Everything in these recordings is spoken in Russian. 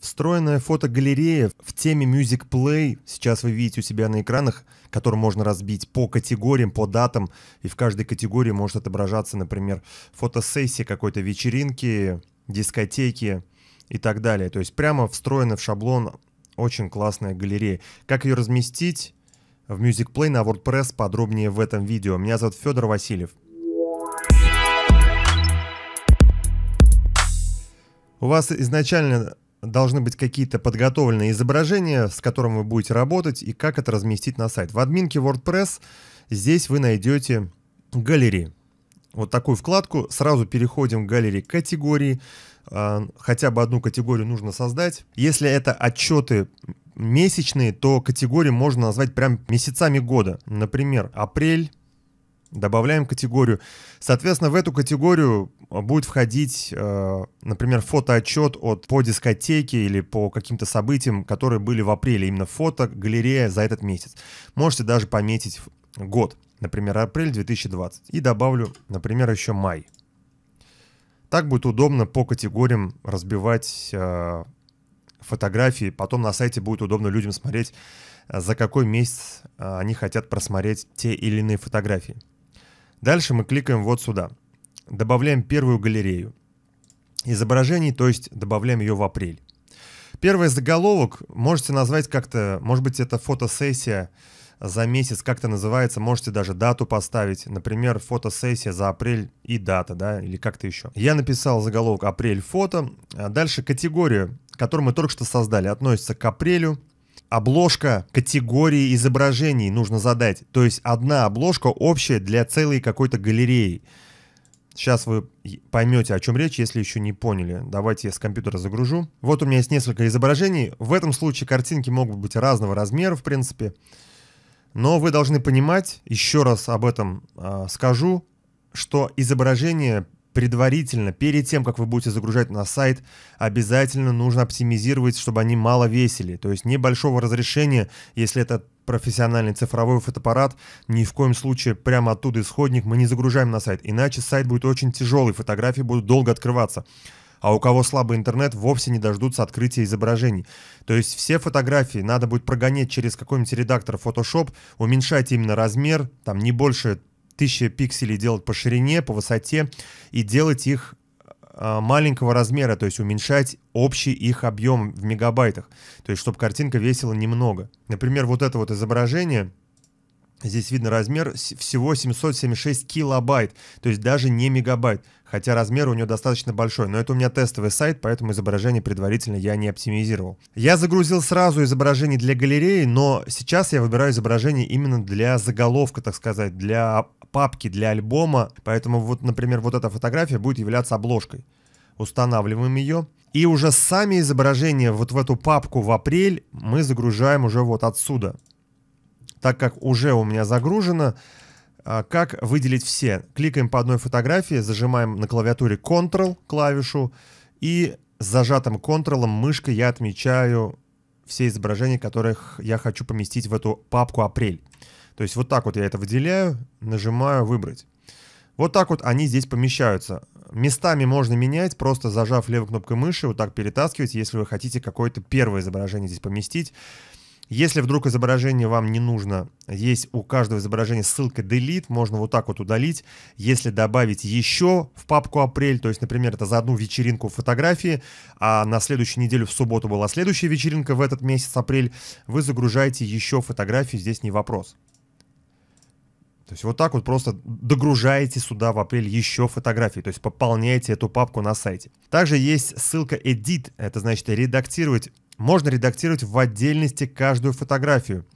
Встроенная фотогалерея в теме Music Play, сейчас вы видите у себя на экранах, которую можно разбить по категориям, по датам, и в каждой категории может отображаться, например, фотосессия какой-то вечеринки, дискотеки и так далее. То есть прямо встроена в шаблон очень классная галерея. Как ее разместить в Music Play на WordPress подробнее в этом видео. Меня зовут Федор Васильев. У вас изначально должны быть какие-то подготовленные изображения, с которым вы будете работать и как это разместить на сайт. В админке WordPress здесь вы найдете галереи. Вот такую вкладку. Сразу переходим к галерее категории. А, хотя бы одну категорию нужно создать. Если это отчеты месячные, то категории можно назвать прям месяцами года. Например, апрель, добавляем категорию. Соответственно, в эту категорию э, будет входить, э, например, фотоотчет от, по дискотеке или по каким-то событиям, которые были в апреле. Именно фото, галерея за этот месяц. Можете даже пометить год. Например, апрель 2020. И добавлю, например, еще май. Так будет удобно по категориям разбивать э, фотографии. Потом на сайте будет удобно людям смотреть, э, за какой месяц они хотят просмотреть те или иные фотографии. Дальше мы кликаем вот сюда. Добавляем первую галерею изображений, то есть добавляем ее в апрель. Первый заголовок можете назвать как-то, может быть, это фотосессия за месяц, как-то называется, можете даже дату поставить, например, фотосессия за апрель и дата, да, или как-то еще. Я написал заголовок «Апрель фото», а дальше категория, которую мы только что создали, относится к апрелю, обложка категории изображений нужно задать. То есть одна обложка общая для целой какой-то галереи. Сейчас вы поймете, о чем речь, если еще не поняли. Давайте я с компьютера загружу. Вот у меня есть несколько изображений. В этом случае картинки могут быть разного размера, в принципе. Но вы должны понимать, еще раз об этом э, скажу, что изображение предварительно, перед тем, как вы будете загружать на сайт, обязательно нужно оптимизировать, чтобы они мало весили. То есть небольшого разрешения, если это профессиональный цифровой фотоаппарат, ни в коем случае прямо оттуда исходник мы не загружаем на сайт. Иначе сайт будет очень тяжелый, фотографии будут долго открываться. А у кого слабый интернет, вовсе не дождутся открытия изображений. То есть все фотографии надо будет прогонять через какой-нибудь редактор Photoshop, уменьшать именно размер, там не больше 1000 пикселей делать по ширине, по высоте и делать их а, маленького размера, то есть уменьшать общий их объем в мегабайтах, то есть чтобы картинка весила немного. Например, вот это вот изображение — Здесь видно размер всего 776 килобайт, то есть даже не мегабайт, хотя размер у него достаточно большой, но это у меня тестовый сайт, поэтому изображение предварительно я не оптимизировал. Я загрузил сразу изображение для галереи, но сейчас я выбираю изображение именно для заголовка, так сказать, для папки, для альбома, поэтому вот, например, вот эта фотография будет являться обложкой. Устанавливаем ее. И уже сами изображения вот в эту папку в апрель мы загружаем уже вот отсюда так как уже у меня загружено. А, как выделить все? Кликаем по одной фотографии, зажимаем на клавиатуре Ctrl клавишу и с зажатым Ctrl мышкой я отмечаю все изображения, которых я хочу поместить в эту папку «Апрель». То есть вот так вот я это выделяю, нажимаю «Выбрать». Вот так вот они здесь помещаются. Местами можно менять, просто зажав левой кнопкой мыши, вот так перетаскивать, если вы хотите какое-то первое изображение здесь поместить. Если вдруг изображение вам не нужно, есть у каждого изображения ссылка delete, можно вот так вот удалить. Если добавить еще в папку апрель, то есть, например, это за одну вечеринку фотографии, а на следующую неделю в субботу была следующая вечеринка в этот месяц апрель, вы загружаете еще фотографии, здесь не вопрос. То есть вот так вот просто догружаете сюда в апрель еще фотографии, то есть пополняете эту папку на сайте. Также есть ссылка edit, это значит редактировать можно редактировать в отдельности каждую фотографию,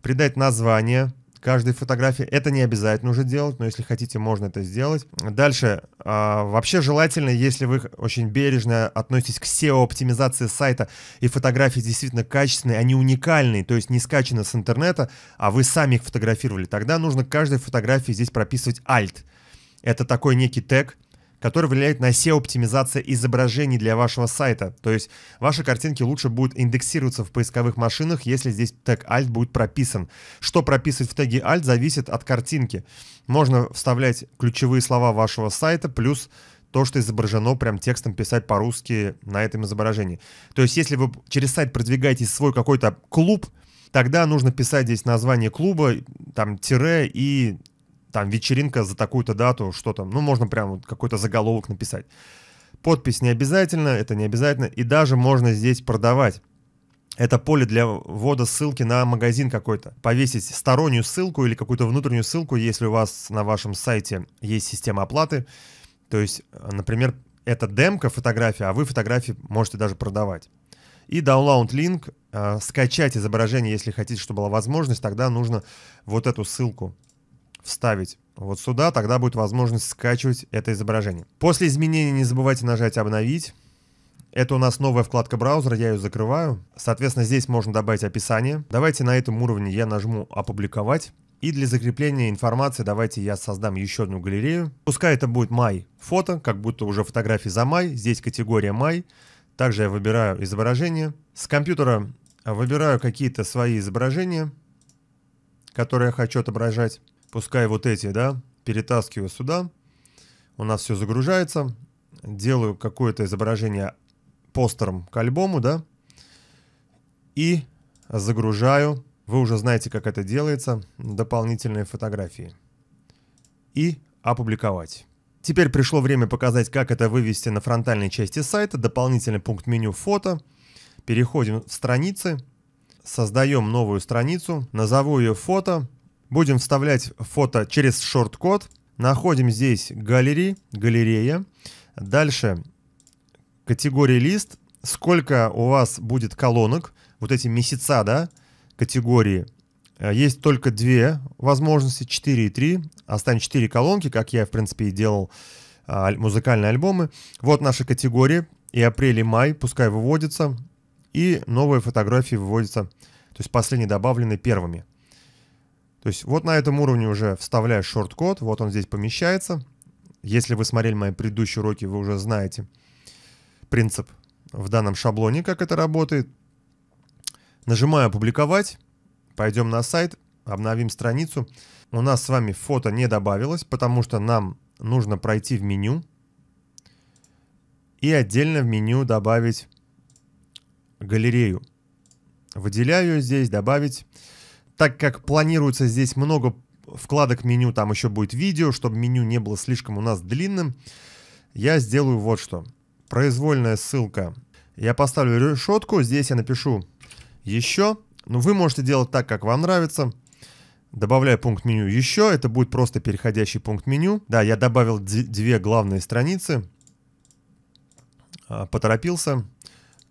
придать название каждой фотографии. Это не обязательно уже делать, но если хотите, можно это сделать. Дальше. А, вообще желательно, если вы очень бережно относитесь к SEO-оптимизации сайта, и фотографии действительно качественные, они уникальные, то есть не скачаны с интернета, а вы сами их фотографировали, тогда нужно каждой фотографии здесь прописывать alt. Это такой некий тег, который влияет на SEO-оптимизация изображений для вашего сайта. То есть ваши картинки лучше будут индексироваться в поисковых машинах, если здесь тег alt будет прописан. Что прописывать в теге alt зависит от картинки. Можно вставлять ключевые слова вашего сайта плюс то, что изображено прям текстом писать по-русски на этом изображении. То есть если вы через сайт продвигаете свой какой-то клуб, тогда нужно писать здесь название клуба, там тире и там вечеринка за такую-то дату, что там, ну, можно прям какой-то заголовок написать. Подпись не обязательно, это не обязательно, и даже можно здесь продавать. Это поле для ввода ссылки на магазин какой-то. Повесить стороннюю ссылку или какую-то внутреннюю ссылку, если у вас на вашем сайте есть система оплаты. То есть, например, это демка фотография, а вы фотографии можете даже продавать. И download link, э, скачать изображение, если хотите, чтобы была возможность, тогда нужно вот эту ссылку вставить вот сюда, тогда будет возможность скачивать это изображение. После изменения не забывайте нажать «Обновить». Это у нас новая вкладка браузера, я ее закрываю. Соответственно, здесь можно добавить описание. Давайте на этом уровне я нажму «Опубликовать». И для закрепления информации давайте я создам еще одну галерею. Пускай это будет май фото, как будто уже фотографии за май. Здесь категория май. Также я выбираю изображение. С компьютера выбираю какие-то свои изображения, которые я хочу отображать. Пускай вот эти, да, перетаскиваю сюда. У нас все загружается. Делаю какое-то изображение постером к альбому, да. И загружаю. Вы уже знаете, как это делается. Дополнительные фотографии. И опубликовать. Теперь пришло время показать, как это вывести на фронтальной части сайта. Дополнительный пункт меню «Фото». Переходим в страницы. Создаем новую страницу. Назову ее «Фото». Будем вставлять фото через шорт-код. Находим здесь галереи, галерея. Дальше категория лист. Сколько у вас будет колонок, вот эти месяца, да, категории. Э, есть только две возможности, 4 и 3. Останется 4 колонки, как я, в принципе, и делал э, музыкальные альбомы. Вот наши категории. И апрель, и май, пускай выводятся. И новые фотографии выводятся, то есть последние добавлены первыми. То есть вот на этом уровне уже вставляешь шорт-код, вот он здесь помещается. Если вы смотрели мои предыдущие уроки, вы уже знаете принцип в данном шаблоне, как это работает. Нажимаю «Опубликовать», пойдем на сайт, обновим страницу. У нас с вами фото не добавилось, потому что нам нужно пройти в меню и отдельно в меню добавить галерею. Выделяю здесь «Добавить» так как планируется здесь много вкладок меню, там еще будет видео, чтобы меню не было слишком у нас длинным, я сделаю вот что. Произвольная ссылка. Я поставлю решетку, здесь я напишу еще. Но ну, вы можете делать так, как вам нравится. Добавляю пункт меню еще, это будет просто переходящий пункт меню. Да, я добавил две главные страницы. А, поторопился.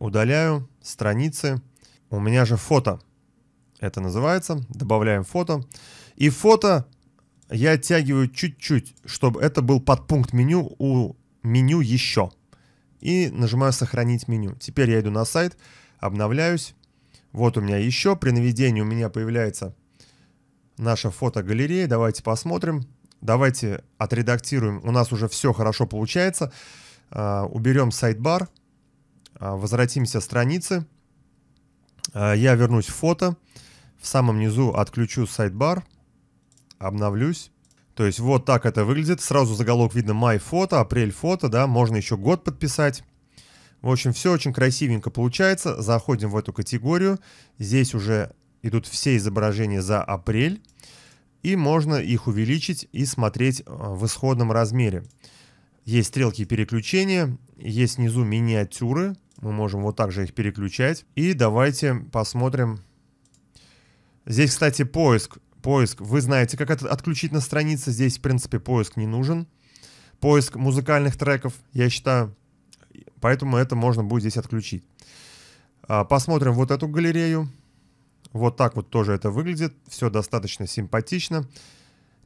Удаляю страницы. У меня же фото это называется. Добавляем фото. И фото я оттягиваю чуть-чуть, чтобы это был подпункт меню у меню «Еще». И нажимаю «Сохранить меню». Теперь я иду на сайт, обновляюсь. Вот у меня «Еще». При наведении у меня появляется наша фотогалерея. Давайте посмотрим. Давайте отредактируем. У нас уже все хорошо получается. А, Уберем сайт-бар. А, возвратимся страницы. страницы Э, я вернусь в фото. В самом низу отключу сайдбар. Обновлюсь. То есть вот так это выглядит. Сразу заголовок видно май фото, апрель фото, да, можно еще год подписать. В общем, все очень красивенько получается. Заходим в эту категорию. Здесь уже идут все изображения за апрель. И можно их увеличить и смотреть э, в исходном размере. Есть стрелки переключения, есть внизу миниатюры, мы можем вот так же их переключать. И давайте посмотрим. Здесь, кстати, поиск. Поиск. Вы знаете, как это отключить на странице. Здесь, в принципе, поиск не нужен. Поиск музыкальных треков, я считаю. Поэтому это можно будет здесь отключить. А, посмотрим вот эту галерею. Вот так вот тоже это выглядит. Все достаточно симпатично.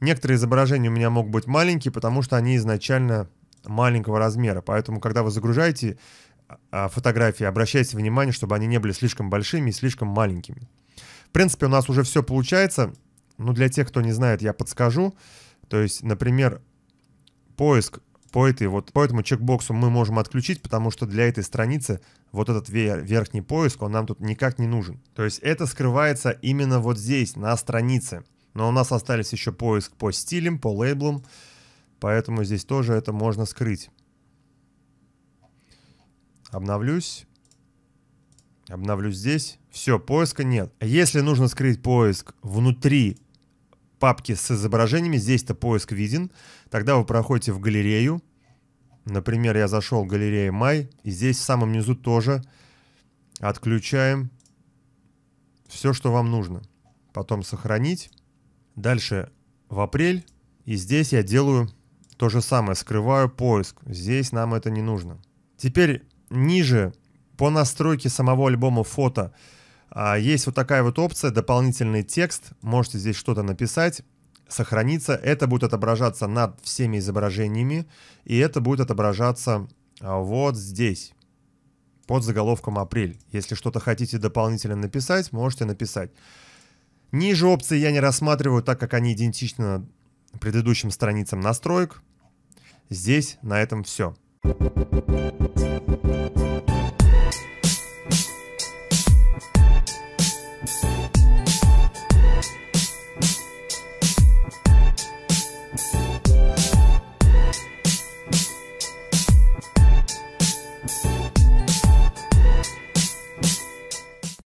Некоторые изображения у меня могут быть маленькие, потому что они изначально маленького размера. Поэтому, когда вы загружаете а фотографии, обращайте внимание, чтобы они не были слишком большими и слишком маленькими. В принципе, у нас уже все получается. Но ну, для тех, кто не знает, я подскажу. То есть, например, поиск по этой вот, по этому чекбоксу мы можем отключить, потому что для этой страницы вот этот верхний поиск, он нам тут никак не нужен. То есть это скрывается именно вот здесь, на странице. Но у нас остались еще поиск по стилям, по лейблам, поэтому здесь тоже это можно скрыть обновлюсь. Обновлю здесь. Все, поиска нет. Если нужно скрыть поиск внутри папки с изображениями, здесь-то поиск виден, тогда вы проходите в галерею. Например, я зашел в галерею Май, и здесь в самом низу тоже отключаем все, что вам нужно. Потом сохранить. Дальше в апрель, и здесь я делаю то же самое, скрываю поиск. Здесь нам это не нужно. Теперь ниже по настройке самого альбома фото а, есть вот такая вот опция, дополнительный текст, можете здесь что-то написать, сохранится, это будет отображаться над всеми изображениями, и это будет отображаться а, вот здесь, под заголовком «Апрель». Если что-то хотите дополнительно написать, можете написать. Ниже опции я не рассматриваю, так как они идентичны предыдущим страницам настроек. Здесь на этом все. Thank you.